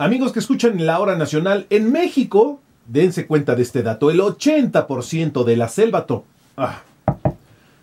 Amigos que escuchan la hora nacional, en México, dense cuenta de este dato, el 80% de la selva ah.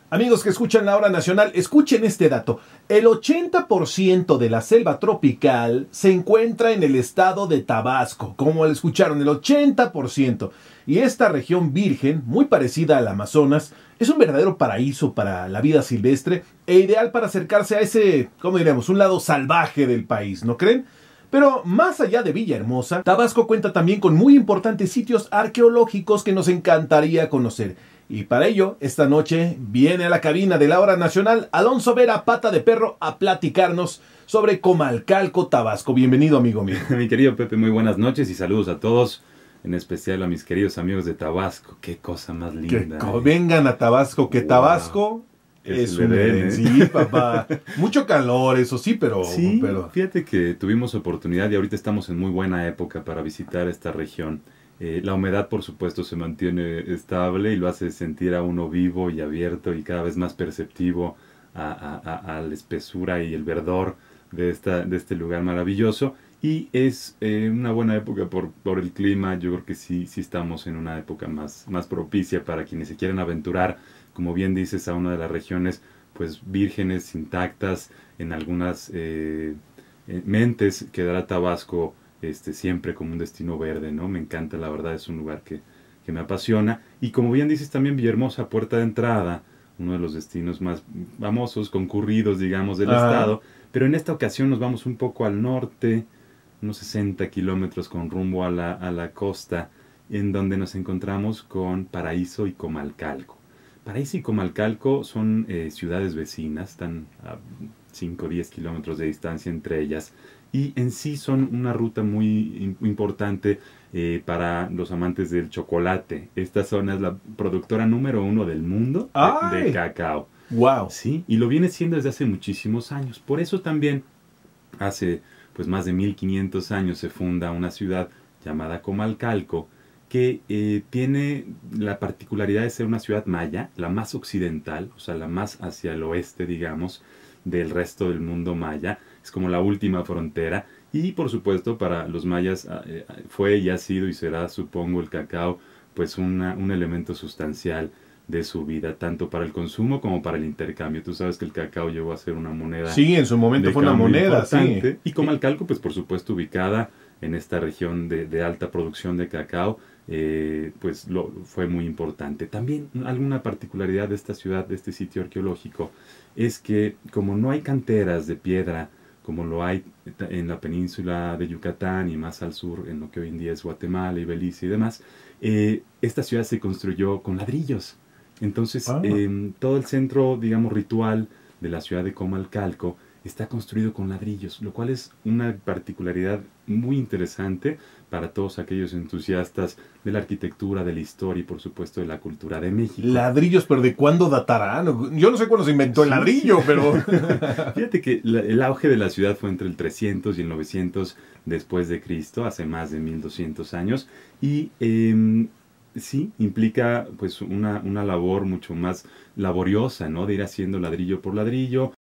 Amigos que escuchan la hora nacional, escuchen este dato. El 80% de la selva tropical se encuentra en el estado de Tabasco, como lo escucharon, el 80%. Y esta región virgen, muy parecida al Amazonas, es un verdadero paraíso para la vida silvestre e ideal para acercarse a ese, ¿cómo diríamos?, un lado salvaje del país, ¿no creen? Pero más allá de Villahermosa, Tabasco cuenta también con muy importantes sitios arqueológicos que nos encantaría conocer. Y para ello, esta noche viene a la cabina de la hora nacional Alonso Vera Pata de Perro a platicarnos sobre Comalcalco, Tabasco. Bienvenido, amigo mío. Mi querido Pepe, muy buenas noches y saludos a todos en especial a mis queridos amigos de Tabasco. Qué cosa más linda. Que ¿eh? vengan a Tabasco, que Tabasco es, ¿eh? sí, papá. Mucho calor, eso sí, pero, sí, pero... Fíjate que tuvimos oportunidad y ahorita estamos en muy buena época para visitar esta región. Eh, la humedad, por supuesto, se mantiene estable y lo hace sentir a uno vivo y abierto y cada vez más perceptivo a, la espesura y el verdor de, esta, este lugar maravilloso. Y es eh, una buena época por, el clima. Yo creo que sí, sí estamos en una época más, más propicia para quienes se quieren aventurar como bien dices, a una de las regiones pues vírgenes, intactas, en algunas eh, eh, mentes quedará Tabasco este, siempre como un destino verde, ¿no? Me encanta, la verdad, es un lugar que, me apasiona. Y como bien dices también, Villahermosa, puerta de entrada, uno de los destinos más famosos, concurridos, digamos, del ah. estado. Pero en esta ocasión nos vamos un poco al norte, unos 60 kilómetros con rumbo a la, a la costa, en donde nos encontramos con Paraíso y Comalcalco. Paraíso y Comalcalco son eh, ciudades vecinas, están a 5 o 10 kilómetros de distancia entre ellas y en sí son una ruta muy importante eh, para los amantes del chocolate. Esta zona es la productora número uno del mundo de, cacao. Wow. Sí, y lo viene siendo desde hace muchísimos años. Por eso también hace pues más de 1500 años se funda una ciudad llamada Comalcalco que eh, tiene la particularidad de ser una ciudad maya, la más occidental, o sea, la más hacia el oeste, digamos, del resto del mundo maya. Es como la última frontera. Y por supuesto, para los mayas ah, eh, ah, fue y ha sido y será, supongo, el cacao, pues un elemento sustancial de su vida, tanto para el consumo como para el intercambio. Tú sabes que el cacao llegó a ser una moneda. Sí, en su momento fue una moneda, sí. Y como calco pues por supuesto, ubicada en esta región de alta producción de cacao, eh, pues lo, fue muy importante. También alguna particularidad de esta ciudad, de este sitio arqueológico, es que como no hay canteras de piedra, como lo hay en la península de Yucatán y más al sur, en lo que hoy en día es Guatemala y Belice y demás, eh, esta ciudad se construyó con ladrillos. Entonces, ah. em, todo el centro, digamos, ritual de la ciudad de Comalcalco está construido con ladrillos, lo cual es una particularidad muy interesante para todos aquellos entusiastas de la arquitectura, de la historia y por supuesto de la cultura de México. Ladrillos, pero ¿de cuándo datarán? Yo no sé cuándo se inventó el ladrillo, pero... Fíjate que el auge de la ciudad fue entre el 300 y el 900 después de Cristo, hace más de 1200 años, y... Em, sí implica pues una, una, labor mucho más laboriosa, ¿no? De ir haciendo ladrillo por ladrillo,